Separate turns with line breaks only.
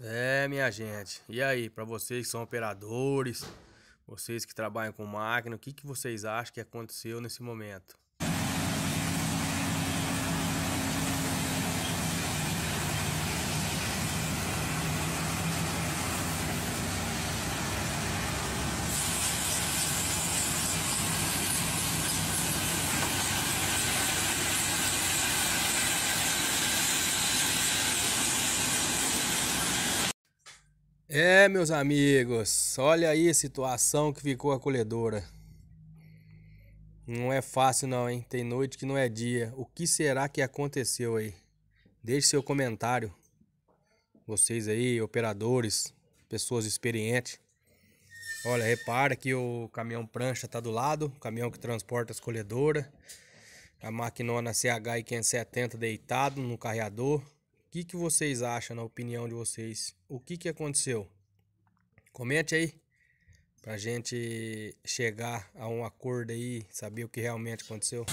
É, minha gente. E aí, para vocês que são operadores, vocês que trabalham com máquina, o que, que vocês acham que aconteceu nesse momento? É, meus amigos, olha aí a situação que ficou a colhedora. Não é fácil não, hein? Tem noite que não é dia. O que será que aconteceu aí? Deixe seu comentário. Vocês aí, operadores, pessoas experientes. Olha, repara que o caminhão prancha tá do lado, o caminhão que transporta as colhedoras. A maquinona CH570 deitado no carreador que, que vocês acham, na opinião de vocês? O que, que aconteceu? Comente aí pra gente chegar a um acordo aí, saber o que realmente aconteceu.